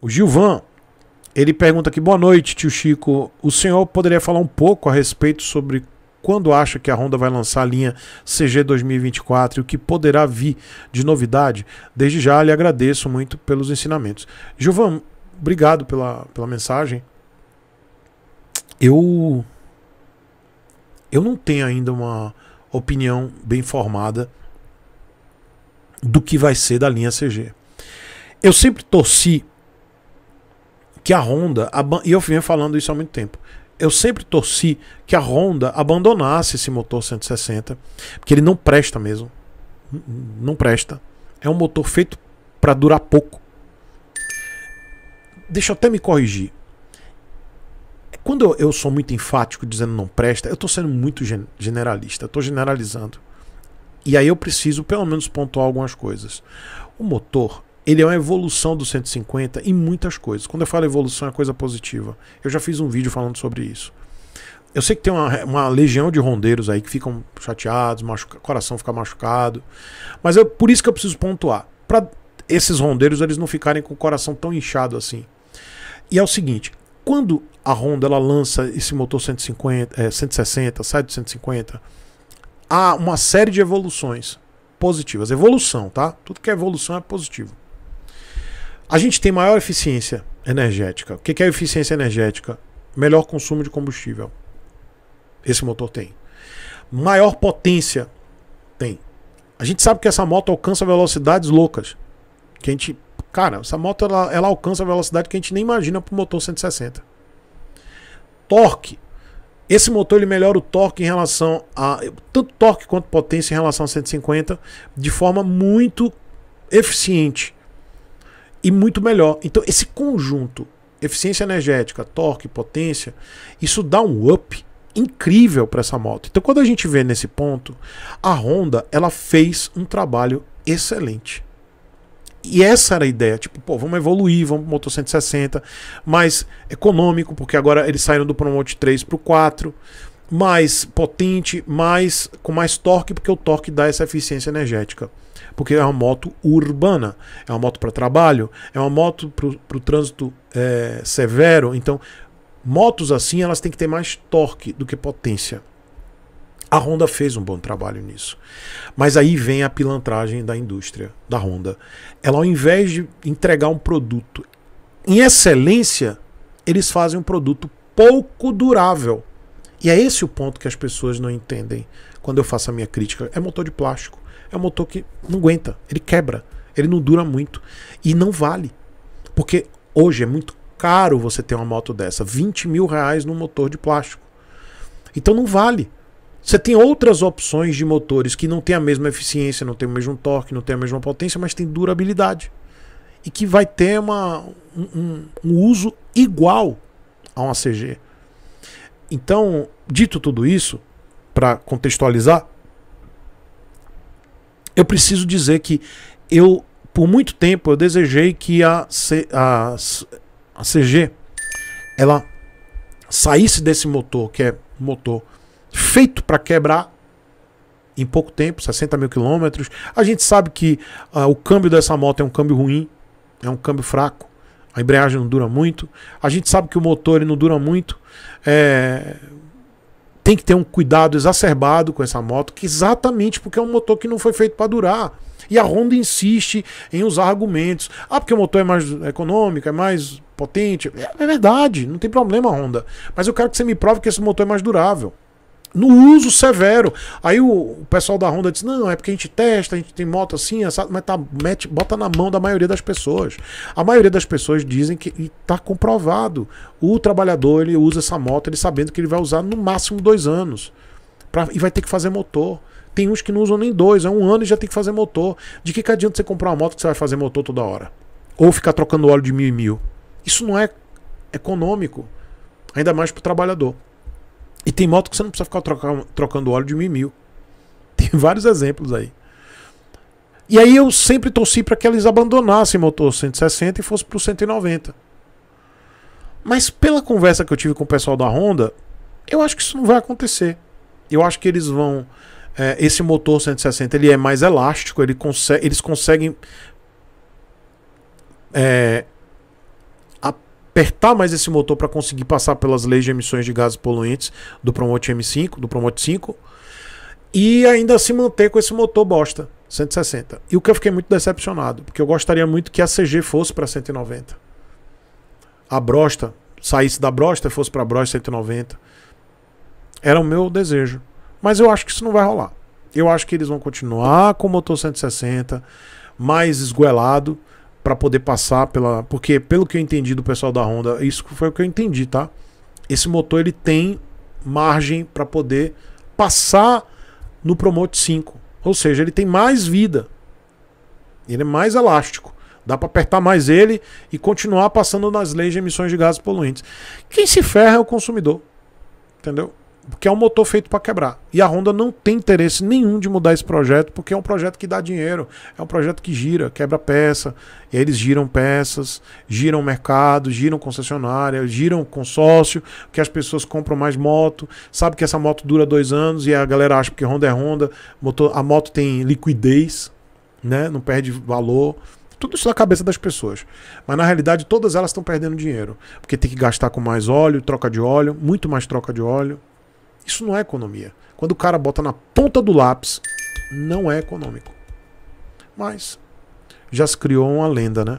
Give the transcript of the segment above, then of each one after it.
O Gilvan, ele pergunta aqui: boa noite, tio Chico. O senhor poderia falar um pouco a respeito sobre quando acha que a Honda vai lançar a linha CG 2024 e o que poderá vir de novidade? Desde já lhe agradeço muito pelos ensinamentos. Gilvan, obrigado pela, pela mensagem. Eu. Eu não tenho ainda uma opinião bem formada do que vai ser da linha CG. Eu sempre torci que a Honda. E eu vinha falando isso há muito tempo. Eu sempre torci que a Honda abandonasse esse motor 160, porque ele não presta mesmo. Não presta. É um motor feito para durar pouco. Deixa eu até me corrigir. Quando eu, sou muito enfático dizendo não presta, eu estou sendo muito generalista, estou generalizando. E aí eu preciso pelo menos pontuar algumas coisas. O motor ele é uma evolução do 150 em muitas coisas. Quando eu falo evolução, é coisa positiva. Eu já fiz um vídeo falando sobre isso. Eu sei que tem uma, uma legião de rondeiros aí que ficam chateados, machuca, coração fica machucado. Mas é por isso que eu preciso pontuar. Para esses rondeiros eles não ficarem com o coração tão inchado assim. E é o seguinte, quando a Honda ela lança esse motor 150, é, 160, sai do 150, há uma série de evoluções positivas. Evolução, tá? Tudo que é evolução é positivo. A gente tem maior eficiência energética. O que é eficiência energética? Melhor consumo de combustível. Esse motor tem. Maior potência tem. A gente sabe que essa moto alcança velocidades loucas. Que a gente. Cara, essa moto ela, ela alcança a velocidade que a gente nem imagina para o motor 160. Torque. Esse motor ele melhora o torque em relação a. Tanto torque quanto potência em relação a 150 de forma muito eficiente e muito melhor. Então, esse conjunto, eficiência energética, torque, potência, isso dá um up incrível para essa moto. Então, quando a gente vê nesse ponto, a Honda ela fez um trabalho excelente. E essa era a ideia, tipo, pô, vamos evoluir, vamos pro motor 160, mais econômico, porque agora eles saíram do Promote 3 pro 4, mais potente, mais com mais torque, porque o torque dá essa eficiência energética. Porque é uma moto urbana, é uma moto para trabalho, é uma moto para o trânsito é, severo. Então, motos assim elas têm que ter mais torque do que potência. A Honda fez um bom trabalho nisso. Mas aí vem a pilantragem da indústria, da Honda. Ela, ao invés de entregar um produto em excelência, eles fazem um produto pouco durável. E é esse o ponto que as pessoas não entendem quando eu faço a minha crítica. É motor de plástico é um motor que não aguenta, ele quebra, ele não dura muito e não vale. Porque hoje é muito caro você ter uma moto dessa, 20 mil reais num motor de plástico. Então não vale. Você tem outras opções de motores que não tem a mesma eficiência, não tem o mesmo torque, não tem a mesma potência, mas tem durabilidade. E que vai ter uma, um, um uso igual a uma CG. Então, dito tudo isso, para contextualizar, eu preciso dizer que eu, por muito tempo, eu desejei que a, C, a, a CG ela saísse desse motor, que é um motor feito para quebrar em pouco tempo, 60 mil quilômetros. A gente sabe que uh, o câmbio dessa moto é um câmbio ruim, é um câmbio fraco. A embreagem não dura muito. A gente sabe que o motor ele não dura muito. É, tem que ter um cuidado exacerbado com essa moto, que exatamente porque é um motor que não foi feito para durar. E a Honda insiste em usar argumentos. Ah, porque o motor é mais econômico, é mais potente. É, é verdade, não tem problema, Honda. Mas eu quero que você me prove que esse motor é mais durável no uso severo. Aí o, pessoal da Honda disse: não, é porque a gente testa, a gente tem moto assim, essa, mas tá, mete, bota na mão da maioria das pessoas. A maioria das pessoas dizem que está comprovado. O trabalhador ele usa essa moto, ele sabendo que ele vai usar no máximo dois anos. Pra, e vai ter que fazer motor. Tem uns que não usam nem dois, é um ano e já tem que fazer motor. De que, que adianta você comprar uma moto que você vai fazer motor toda hora? Ou ficar trocando óleo de mil e mil? Isso não é econômico, ainda mais para o trabalhador. E tem moto que você não precisa ficar trocando, trocando óleo de mil mil. Tem vários exemplos aí. E aí eu sempre torci para que eles abandonassem o motor 160 e fosse para o 190. Mas pela conversa que eu tive com o pessoal da Honda, eu acho que isso não vai acontecer. Eu acho que eles vão. É, esse motor 160 ele é mais elástico, ele consegue, eles conseguem é, apertar mais esse motor para conseguir passar pelas leis de emissões de gases poluentes do Promote M5, do Promote 5, e ainda se manter com esse motor bosta, 160. E o que eu fiquei muito decepcionado, porque eu gostaria muito que a CG fosse para 190. A Brosta saísse da Brosta e fosse para a Brosta 190. Era o meu desejo. Mas eu acho que isso não vai rolar. Eu acho que eles vão continuar com o motor 160 mais esguelado para poder passar pela, porque pelo que eu entendi do pessoal da Honda, isso foi o que eu entendi, tá? Esse motor ele tem margem para poder passar no Promote 5, ou seja, ele tem mais vida. Ele é mais elástico. Dá para apertar mais ele e continuar passando nas leis de emissões de gases poluentes. Quem se ferra é o consumidor. Entendeu? porque é um motor feito para quebrar. E a Honda não tem interesse nenhum de mudar esse projeto, porque é um projeto que dá dinheiro, é um projeto que gira, quebra peça, e eles giram peças, giram mercado, giram concessionária, giram consórcio, que as pessoas compram mais moto, sabe que essa moto dura dois anos e a galera acha que Honda é Honda, motor, a moto tem liquidez, né? não perde valor tudo isso na cabeça das pessoas. Mas na realidade, todas elas estão perdendo dinheiro. Porque tem que gastar com mais óleo, troca de óleo, muito mais troca de óleo. Isso não é economia. Quando o cara bota na ponta do lápis, não é econômico. Mas já se criou uma lenda, né?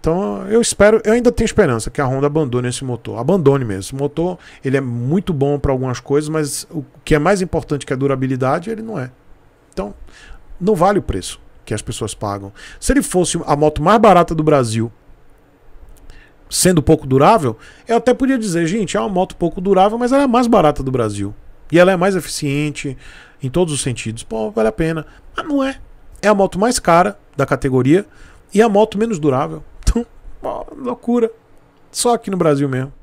Então eu espero, eu ainda tenho esperança que a Honda abandone esse motor. Abandone mesmo. Esse motor ele é muito bom para algumas coisas, mas o que é mais importante que a durabilidade, ele não é. Então, não vale o preço que as pessoas pagam. Se ele fosse a moto mais barata do Brasil sendo pouco durável, eu até podia dizer, gente, é uma moto pouco durável, mas ela é a mais barata do Brasil. E ela é mais eficiente em todos os sentidos. Pô, vale a pena. Mas não é. É a moto mais cara da categoria e é a moto menos durável. Então, pô, loucura. Só aqui no Brasil mesmo.